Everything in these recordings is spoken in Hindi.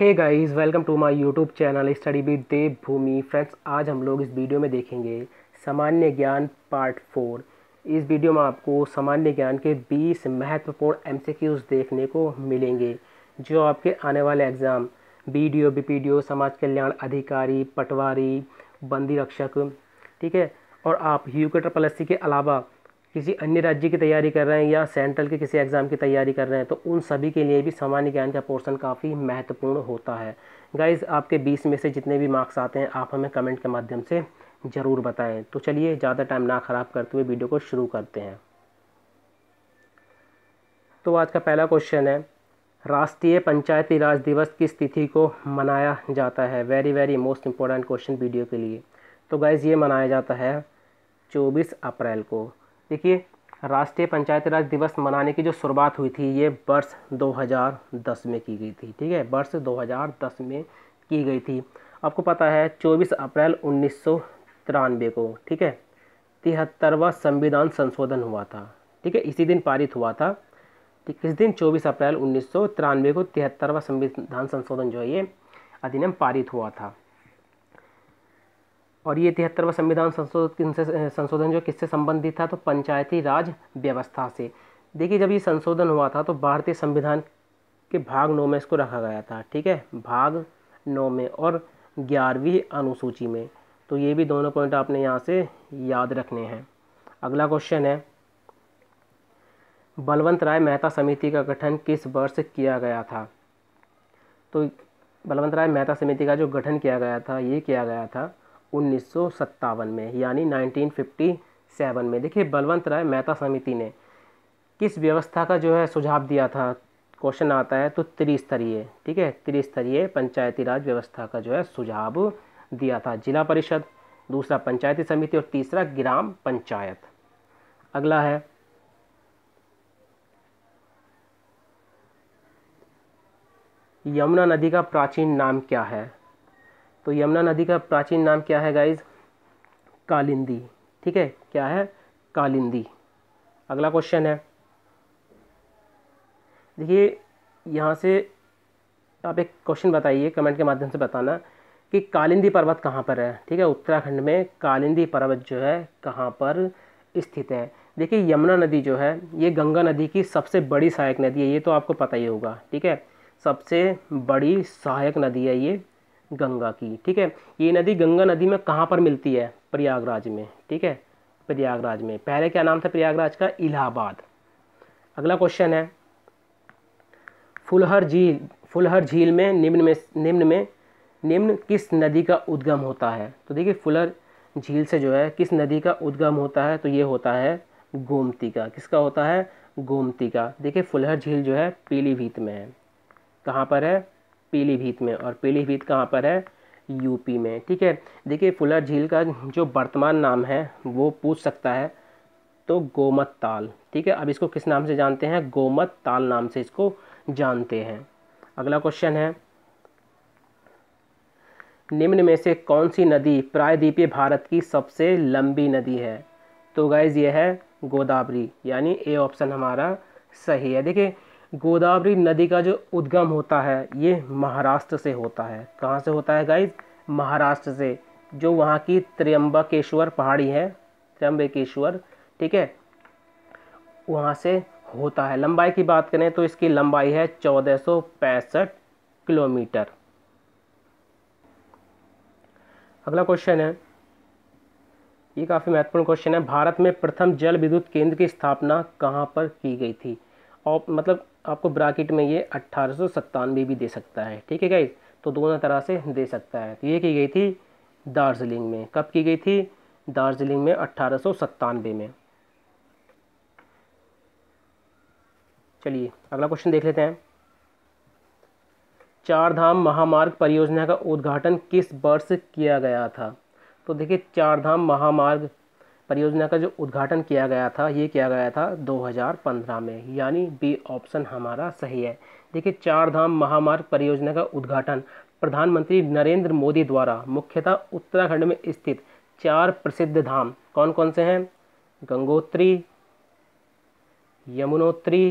hey guys welcome to my YouTube channel study by Devbhoomi friends आज हम लोग इस वीडियो में देखेंगे सामान्य ज्ञान पार्ट फोर इस वीडियो में आपको सामान्य ज्ञान के 20 महत्वपूर्ण एमसीक्यूज देखने को मिलेंगे जो आपके आने वाले exam B D O B P D O समाज कल्याण अधिकारी पटवारी बंदी रक्षक ठीक है और आप यू के के अलावा किसी अन्य राज्य की तैयारी कर रहे हैं या सेंट्रल के किसी एग्ज़ाम की तैयारी कर रहे हैं तो उन सभी के लिए भी सामान्य ज्ञान का पोर्शन काफ़ी महत्वपूर्ण होता है गाइज़ आपके बीस में से जितने भी मार्क्स आते हैं आप हमें कमेंट के माध्यम से ज़रूर बताएं तो चलिए ज़्यादा टाइम ना ख़राब करते हुए वीडियो को शुरू करते हैं तो आज का पहला क्वेश्चन है राष्ट्रीय पंचायती राज दिवस किस तिथि को मनाया जाता है very very most important question video के लिए तो गाइज़ ये मनाया जाता है चौबीस अप्रैल को देखिए राष्ट्रीय पंचायत राज दिवस मनाने की जो शुरुआत हुई थी ये वर्ष 2010 में की गई थी ठीक है वर्ष 2010 में की गई थी आपको पता है 24 अप्रैल उन्नीस को ठीक है तिहत्तरवा संविधान संशोधन हुआ था ठीक है इसी दिन पारित हुआ था ठीक इस दिन 24 अप्रैल उन्नीस को तिहत्तरवा संविधान संशोधन जो है ये अधिनियम पारित हुआ था और ये तिहत्तरवा संविधान संशोधन संशोधन जो किससे संबंधित था तो पंचायती राज व्यवस्था से देखिए जब ये संशोधन हुआ था तो भारतीय संविधान के भाग नौ में इसको रखा गया था ठीक है भाग नौ में और ग्यारहवीं अनुसूची में तो ये भी दोनों पॉइंट आपने यहाँ से याद रखने हैं अगला क्वेश्चन है बलवंत राय मेहता समिति का गठन किस वर्ष किया गया था तो बलवंत राय मेहता समिति का जो गठन किया गया था ये किया गया था उन्नीस में यानी 1957 में देखिए बलवंत राय मेहता समिति ने किस व्यवस्था का जो है सुझाव दिया था क्वेश्चन आता है तो त्रिस्तरीय ठीक है त्रिस्तरीय पंचायती राज व्यवस्था का जो है सुझाव दिया था जिला परिषद दूसरा पंचायती समिति और तीसरा ग्राम पंचायत अगला है यमुना नदी का प्राचीन नाम क्या है तो यमुना नदी का प्राचीन नाम क्या है गाइज कालिंदी ठीक है क्या है कालिंदी अगला क्वेश्चन है देखिए यहाँ से आप एक क्वेश्चन बताइए कमेंट के माध्यम से बताना कि कालिंदी पर्वत कहाँ पर है ठीक है उत्तराखंड में कालिंदी पर्वत जो है कहाँ पर स्थित है देखिए यमुना नदी जो है ये गंगा नदी की सबसे बड़ी सहायक नदी है ये तो आपको पता ही होगा ठीक है सबसे बड़ी सहायक नदी है ये गंगा की ठीक है ये नदी गंगा नदी में कहाँ पर मिलती है प्रयागराज में ठीक है प्रयागराज में पहले क्या नाम था प्रयागराज का इलाहाबाद अगला क्वेश्चन है फुलहर झील फुलहर झील में निम्न में निम्न में निम्न किस नदी का उद्गम होता है तो देखिए फुलहर झील से जो है किस नदी का उद्गम होता है तो ये होता है गोमती का किसका होता है गोमती का देखिए फुलहर झील जो है पीलीभीत में है कहाँ पर है पीलीभीत में और पीलीभीत कहाँ पर है यूपी में ठीक है देखिए फुलर झील का जो वर्तमान नाम है वो पूछ सकता है तो गोमत ताल ठीक है अब इसको किस नाम से जानते हैं गोमत ताल नाम से इसको जानते हैं अगला क्वेश्चन है निम्न में से कौन सी नदी प्रायद्वीपीय भारत की सबसे लंबी नदी है तो गाइज ये है गोदावरी यानी ए ऑप्शन हमारा सही है देखिए गोदावरी नदी का जो उद्गम होता है ये महाराष्ट्र से होता है कहाँ से होता है गाइज महाराष्ट्र से जो वहाँ की त्र्यंबकेश्वर पहाड़ी है त्र्यंबकेश्वर ठीक है वहाँ से होता है लंबाई की बात करें तो इसकी लंबाई है चौदह किलोमीटर अगला क्वेश्चन है ये काफ़ी महत्वपूर्ण क्वेश्चन है भारत में प्रथम जल विद्युत केंद्र की स्थापना कहाँ पर की गई थी ऑप मतलब आपको ब्राकेट में ये अट्ठारह भी दे सकता है ठीक है गाइज तो दोनों तरह से दे सकता है तो ये की गई थी दार्जिलिंग में कब की गई थी दार्जिलिंग में अट्ठारह में चलिए अगला क्वेश्चन देख लेते हैं चार धाम महामार्ग परियोजना का उद्घाटन किस वर्ष किया गया था तो देखिए चार धाम महामार्ग परियोजना का जो उद्घाटन किया गया था ये किया गया था 2015 में यानी बी ऑप्शन हमारा सही है देखिए चार धाम महामार्ग परियोजना का उद्घाटन प्रधानमंत्री नरेंद्र मोदी द्वारा मुख्यतः उत्तराखंड में स्थित चार प्रसिद्ध धाम कौन कौन से हैं गंगोत्री यमुनोत्री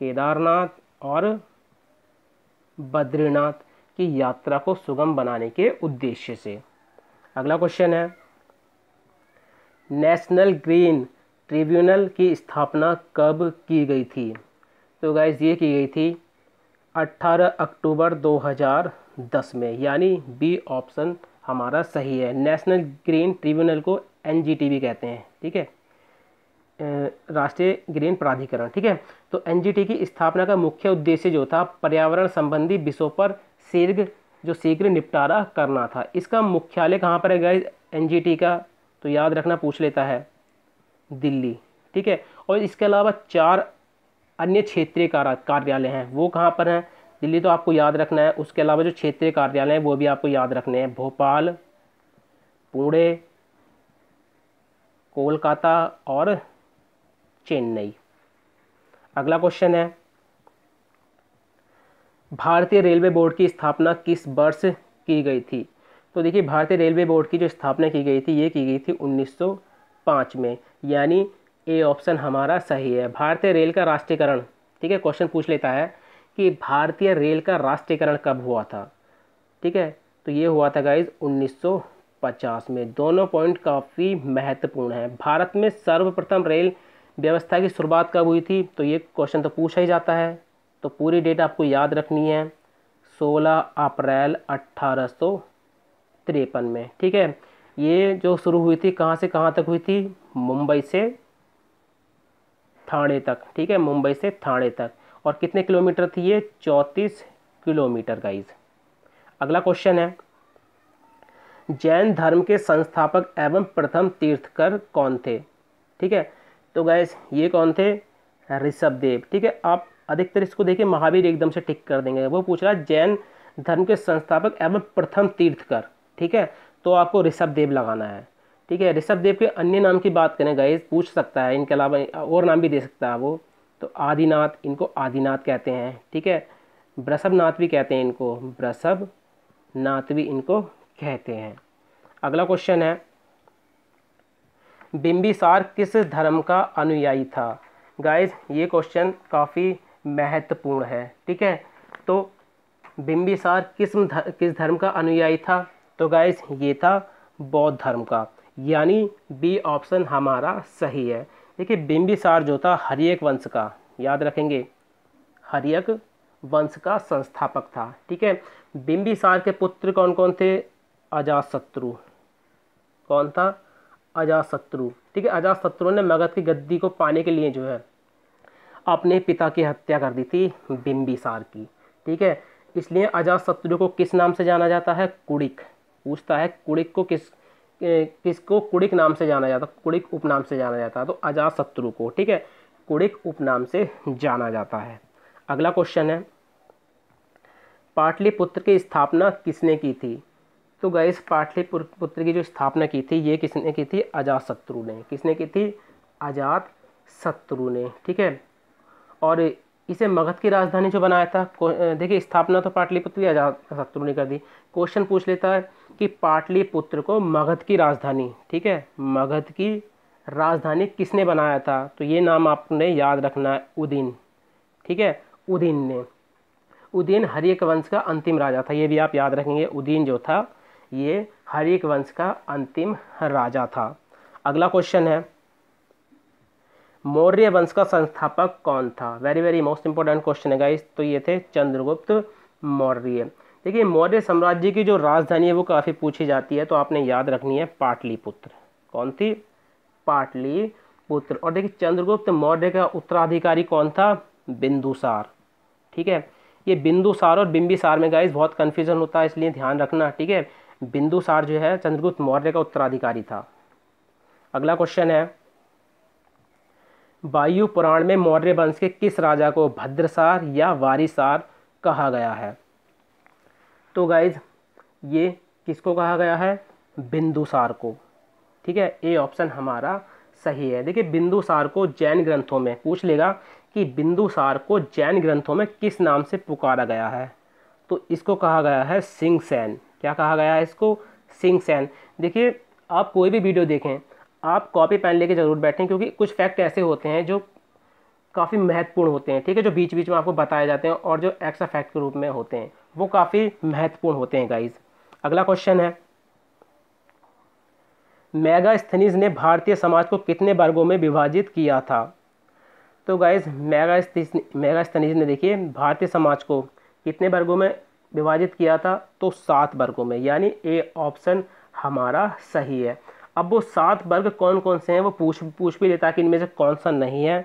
केदारनाथ और बद्रीनाथ की यात्रा को सुगम बनाने के उद्देश्य से अगला क्वेश्चन है नेशनल ग्रीन ट्रिब्यूनल की स्थापना कब की गई थी तो गाइज ये की गई थी 18 अक्टूबर 2010 में यानी बी ऑप्शन हमारा सही है नेशनल ग्रीन ट्रिब्यूनल को एन भी कहते हैं ठीक है राष्ट्रीय ग्रीन प्राधिकरण ठीक है तो एन की स्थापना का मुख्य उद्देश्य जो था पर्यावरण संबंधी विषयों पर शीघ्र जो शीघ्र निपटारा करना था इसका मुख्यालय कहाँ पर है गाइज एन का तो याद रखना पूछ लेता है दिल्ली ठीक है और इसके अलावा चार अन्य क्षेत्रीय कार्यालय हैं वो कहाँ पर हैं दिल्ली तो आपको याद रखना है उसके अलावा जो क्षेत्रीय कार्यालय हैं वो भी आपको याद रखने हैं भोपाल पुणे कोलकाता और चेन्नई अगला क्वेश्चन है भारतीय रेलवे बोर्ड की स्थापना किस वर्ष की गई थी तो देखिए भारतीय रेलवे बोर्ड की जो स्थापना की गई थी ये की गई थी 1905 में यानी ए ऑप्शन हमारा सही है भारतीय रेल का राष्ट्रीयकरण ठीक है क्वेश्चन पूछ लेता है कि भारतीय रेल का राष्ट्रीयकरण कब हुआ था ठीक है तो ये हुआ था गाइज 1950 में दोनों पॉइंट काफ़ी महत्वपूर्ण है भारत में सर्वप्रथम रेल व्यवस्था की शुरुआत कब हुई थी तो ये क्वेश्चन तो पूछा ही जाता है तो पूरी डेट आपको याद रखनी है 16 अप्रैल अट्ठारह तिरपन में ठीक है ये जो शुरू हुई थी कहाँ से कहाँ तक हुई थी मुंबई से थाने तक ठीक है मुंबई से थाने तक और कितने किलोमीटर थी ये चौंतीस किलोमीटर गाइज अगला क्वेश्चन है जैन धर्म के संस्थापक एवं प्रथम तीर्थकर कौन थे ठीक है तो गैस ये कौन थे ऋषभदेव ठीक है आप अधिकतर इसको देखिए महावीर एकदम से टिक कर देंगे वो पूछ रहा है जैन धर्म के संस्थापक एवं प्रथम तीर्थकर ठीक है तो आपको ऋषभ देव लगाना है ठीक है ऋषभ देव के अन्य नाम की बात करें गाइज पूछ सकता है इनके अलावा और नाम भी दे सकता है वो तो आदिनाथ इनको आदिनाथ कहते हैं ठीक है नाथ भी कहते हैं इनको ब्रसभ नाथ भी इनको कहते हैं अगला क्वेश्चन है बिंबिसार किस धर्म का अनुयायी था गाइज ये क्वेश्चन काफ़ी महत्वपूर्ण है ठीक है तो बिंबिसार किस किस धर्म का अनुयायी था तो गाइस ये था बौद्ध धर्म का यानी बी ऑप्शन हमारा सही है देखिए बिंबिसार जो था हरियक वंश का याद रखेंगे हरियक वंश का संस्थापक था ठीक है बिंबिसार के पुत्र कौन कौन थे अजातशत्रु कौन था अजातशत्रु ठीक है अजातशत्रु ने मगध की गद्दी को पाने के लिए जो है अपने पिता की हत्या कर दी थी बिंबिसार की ठीक है इसलिए अजातशत्रु को किस नाम से जाना जाता है कुड़िक पूछता है कुड़िक को किस किसको कुड़िक नाम से जाना जाता कुड़िक उपनाम से जाना जाता है तो अजात शत्रु को ठीक है कुड़िक उपनाम से जाना जाता है अगला क्वेश्चन है पाटलिपुत्र की स्थापना किसने की थी तो गए इस पाटलिपुत्र की जो स्थापना की थी ये किसने की थी अजात शत्रु ने किसने की थी अजात शत्रु ने ठीक है और इसे मगध की राजधानी जो बनाया था देखिए स्थापना तो पाटलिपुत्र शत्रु ने कर दी क्वेश्चन पूछ लेता है कि पाटलिपुत्र को मगध की राजधानी ठीक है मगध की राजधानी किसने बनाया था तो ये नाम आपने याद रखना है उदीन ठीक है उदीन ने उदीन एक वंश का अंतिम राजा था ये भी आप याद रखेंगे उदीन जो था ये एक वंश का अंतिम राजा था अगला क्वेश्चन है मौर्य वंश का संस्थापक कौन था very very most important question है गाइस तो ये थे चंद्रगुप्त मौर्य देखिए मौर्य साम्राज्य की जो राजधानी है वो काफ़ी पूछी जाती है तो आपने याद रखनी है पाटलिपुत्र कौन थी पाटलिपुत्र और देखिए चंद्रगुप्त मौर्य का उत्तराधिकारी कौन था बिंदुसार ठीक है ये बिंदुसार और बिंबिसार में गाइस बहुत कन्फ्यूजन होता है इसलिए ध्यान रखना ठीक है बिंदुसार जो है चंद्रगुप्त मौर्य का उत्तराधिकारी था अगला क्वेश्चन है वायु पुराण में मौर्य वंश के किस राजा को भद्रसार या वारिसार कहा गया है तो गाइज ये किसको कहा गया है बिंदुसार को ठीक है ए ऑप्शन हमारा सही है देखिए बिंदुसार को जैन ग्रंथों में पूछ लेगा कि बिंदुसार को जैन ग्रंथों में किस नाम से पुकारा गया है तो इसको कहा गया है सिंह क्या कहा गया है इसको सिंह देखिए आप कोई भी वीडियो देखें आप कॉपी पेन लेके ज़रूर बैठें क्योंकि कुछ फैक्ट ऐसे होते हैं जो काफ़ी महत्वपूर्ण होते हैं ठीक है जो बीच बीच में आपको बताए जाते हैं और जो एक्स्ट्रा फैक्ट के रूप में होते हैं वो काफ़ी महत्वपूर्ण होते हैं गाइज अगला क्वेश्चन है मेगास्थनीज ने भारतीय समाज को कितने वर्गों में विभाजित किया था तो गाइज मेगा मेगास्थनीज ने देखिए भारतीय समाज को कितने वर्गों में विभाजित किया था तो सात वर्गों में यानी ए ऑप्शन हमारा सही है अब वो सात वर्ग कौन कौन से हैं वो पूछ पूछ भी लेता कि इनमें से कौन सा नहीं है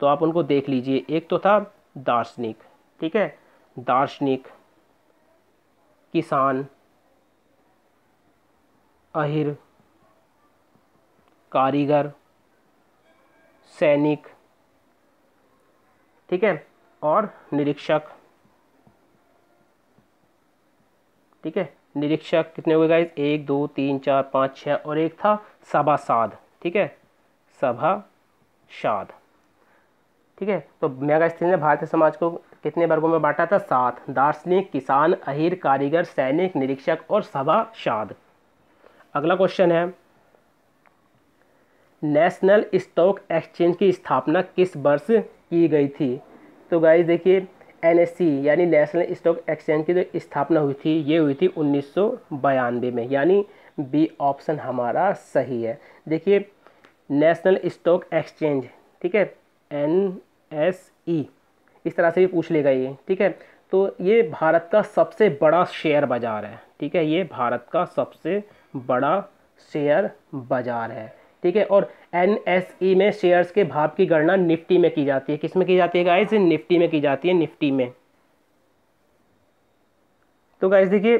तो आप उनको देख लीजिए एक तो था दार्शनिक ठीक है दार्शनिक किसान अहिर कारीगर सैनिक ठीक है और निरीक्षक ठीक है निरीक्षक कितने हुए गाइज एक दो तीन चार पाँच छः और एक था साध ठीक है सभा शाद ठीक है तो मेगा स्त्री ने भारतीय समाज को कितने वर्गों में बांटा था सात दार्शनिक किसान अहिर कारीगर सैनिक निरीक्षक और सभा शाद अगला क्वेश्चन है नेशनल स्टॉक एक्सचेंज की स्थापना किस वर्ष की गई थी तो गाइज देखिए एन यानी नेशनल स्टॉक एक्सचेंज की जो स्थापना हुई थी ये हुई थी उन्नीस में यानी बी ऑप्शन हमारा सही है देखिए नेशनल स्टॉक एक्सचेंज ठीक है एन एस ई इस तरह से भी पूछ लेगा ये ठीक है तो ये भारत का सबसे बड़ा शेयर बाज़ार है ठीक है ये भारत का सबसे बड़ा शेयर बाज़ार है ठीक है और एन एस ई में शेयर्स के भाव की गणना निफ्टी में की जाती है किस में की जाती है गाइज निफ्टी में की जाती है निफ्टी में तो गाइज देखिए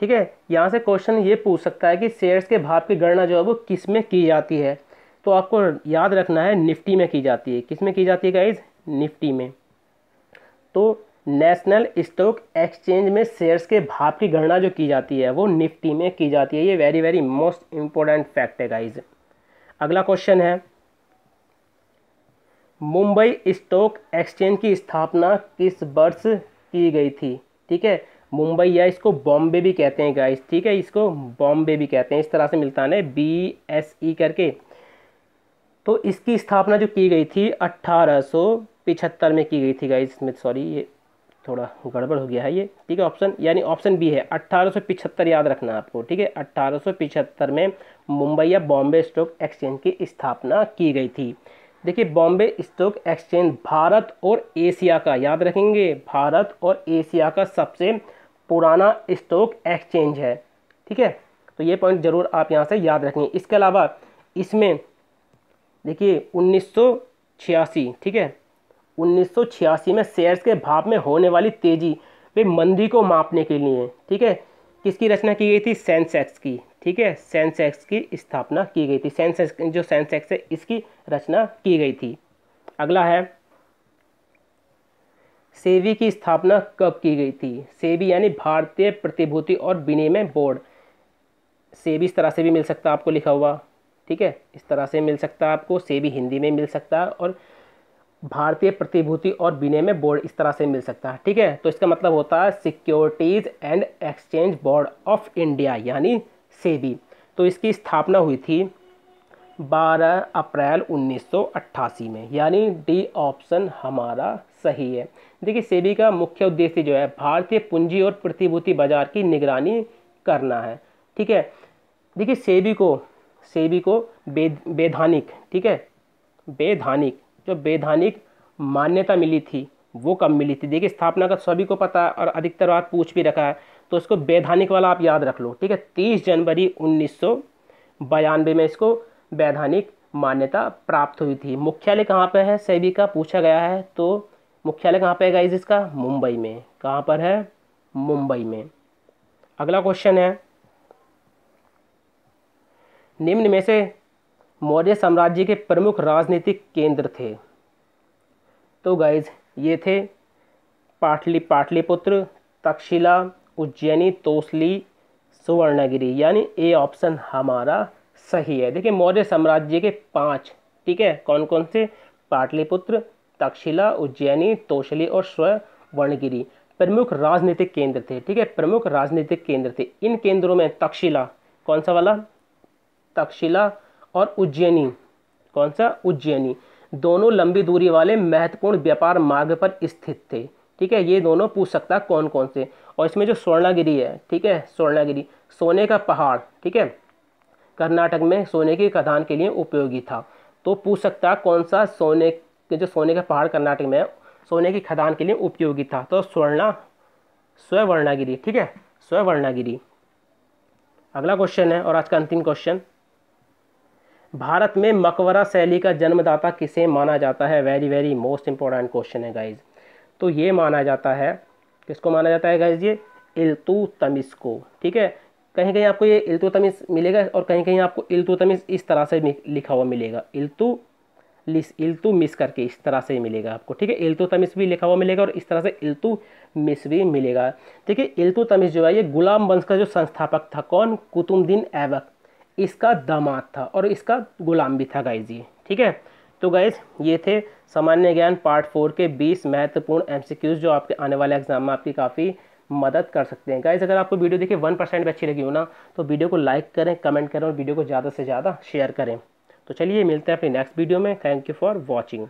ठीक है यहाँ से क्वेश्चन ये पूछ सकता है कि शेयर्स के भाव की गणना जो है वो किस में की जाती है तो आपको याद रखना है निफ्टी में की जाती है किस में की जाती है गाइज निफ्टी में तो नेशनल स्टॉक एक्सचेंज में शेयर्स के भाव की गणना जो की जाती है वो निफ्टी में की जाती है ये very very most important fact है गाइज़ अगला क्वेश्चन है मुंबई स्टॉक एक्सचेंज की स्थापना किस वर्ष की गई थी ठीक है मुंबई या इसको बॉम्बे भी कहते हैं गाइस ठीक है इसको बॉम्बे भी कहते हैं इस तरह से मिलता है बी एस ई करके तो इसकी स्थापना जो की गई थी अट्ठारह में की गई थी गाइस इसमें सॉरी ये थोड़ा गड़बड़ हो गया है ये ठीक है ऑप्शन यानी ऑप्शन बी है अट्ठारह याद रखना आपको ठीक है अट्ठारह में मुंबई या बॉम्बे स्टॉक एक्सचेंज की स्थापना की गई थी देखिए बॉम्बे स्टॉक एक्सचेंज भारत और एशिया का याद रखेंगे भारत और एशिया का सबसे पुराना स्टॉक एक्सचेंज है ठीक है तो ये पॉइंट ज़रूर आप यहाँ से याद रखेंगे इसके अलावा इसमें देखिए उन्नीस ठीक है 1986 में शेयर्स के भाव में होने वाली तेज़ी वे मंदी को मापने के लिए ठीक है किसकी रचना की गई थी सेंसेक्स की ठीक है सेंसेक्स की स्थापना की गई थी सेंसेक्स जो सेंसेक्स है इसकी रचना की गई थी अगला है सेवी की स्थापना कब की गई थी सेवी यानी भारतीय प्रतिभूति और विनिमय बोर्ड सेबी इस तरह से भी मिल सकता है आपको लिखा हुआ ठीक है इस तरह से मिल सकता है आपको सेबी हिंदी में मिल सकता है और भारतीय प्रतिभूति और विनिमय बोर्ड इस तरह से मिल सकता है ठीक है तो इसका मतलब होता है securities and exchange board of India यानी सेबी तो इसकी स्थापना हुई थी 12 अप्रैल 1988 में यानी डी ऑप्शन हमारा सही है देखिए सेबी का मुख्य उद्देश्य जो है भारतीय पूंजी और प्रतिभूति बाजार की निगरानी करना है ठीक है देखिए सेबी को सेबी को बे वैधानिक ठीक है वैधानिक जो वैधानिक मान्यता मिली थी वो कब मिली थी देखिए स्थापना का सभी को पता और अधिकतर बार पूछ भी रखा है तो इसको वैधानिक वाला आप याद रख लो ठीक है तीस जनवरी उन्नीस में इसको वैधानिक मान्यता प्राप्त हुई थी मुख्यालय कहाँ पर है सेबी का पूछा गया है तो मुख्यालय कहाँ पर है गाइज इसका मुंबई में कहाँ पर है मुंबई में अगला क्वेश्चन है निम्न में से मौर्य साम्राज्य के प्रमुख राजनीतिक केंद्र थे तो गाइज ये थे पाटली पाटलिपुत्र तक्षशिला उज्जैनी तोसली सुवर्णगिरी यानी ए ऑप्शन हमारा सही है देखिए मौर्य साम्राज्य के पांच ठीक है कौन कौन से पाटलिपुत्र तक्षशिला उज्जैनी तोशली और स्वर्णगिरी प्रमुख राजनीतिक केंद्र थे ठीक है प्रमुख राजनीतिक केंद्र थे इन केंद्रों में तक्षशिला कौन सा वाला तक्षशिला और उज्जैनी कौन सा उज्जैनी दोनों लंबी दूरी वाले महत्वपूर्ण व्यापार मार्ग पर स्थित थे ठीक है ये दोनों पूछ सकता कौन कौन से और इसमें जो स्वर्णागिरी है ठीक है स्वर्णागिरी सोने का पहाड़ ठीक है कर्नाटक में सोने के खदान के लिए उपयोगी था तो पूछ सकता कौन सा सोने के जो सोने का पहाड़ कर्नाटक में सोने की खदान के लिए उपयोगी था तो स्वर्णा स्वर्णागिरी ठीक है स्वर्णागिरी अगला क्वेश्चन है और आज का अंतिम क्वेश्चन भारत में मकबरा शैली का जन्मदाता किसे माना जाता है very very most important question है गाइज तो ये माना जाता है किसको माना जाता है गैस ये इल्तुतमिस को ठीक है कहीं कहीं आपको ये इल्तुतमिस मिलेगा और कहीं कहीं आपको इल्तुतमिस इस तरह से लिखा हुआ मिलेगा इल्तु लिस इल्तु मिस करके इस तरह से ही मिलेगा आपको ठीक है इल्तु तमिस भी लिखा हुआ मिलेगा और इस तरह से इल्तु मिस भी मिलेगा ठीक है इल्तु तमिस जो है ये गुलाम वंश का जो संस्थापक था कौन कुतुबुद्दीन ऐबक इसका दामाद था और इसका गुलाम भी था गाइजी ठीक है तो गाइज़ ये थे सामान्य ज्ञान पार्ट फोर के 20 महत्वपूर्ण एमसीक्यूज जो आपके आने वाले एग्जाम में आपकी काफ़ी मदद कर सकते हैं गाइज अगर आपको वीडियो देखिए वन परसेंट भी अच्छी लगी हो ना तो वीडियो को लाइक करें कमेंट करें और वीडियो को ज़्यादा से ज़्यादा शेयर करें तो चलिए मिलते हैं अपने नेक्स्ट वीडियो में थैंक यू फॉर वॉचिंग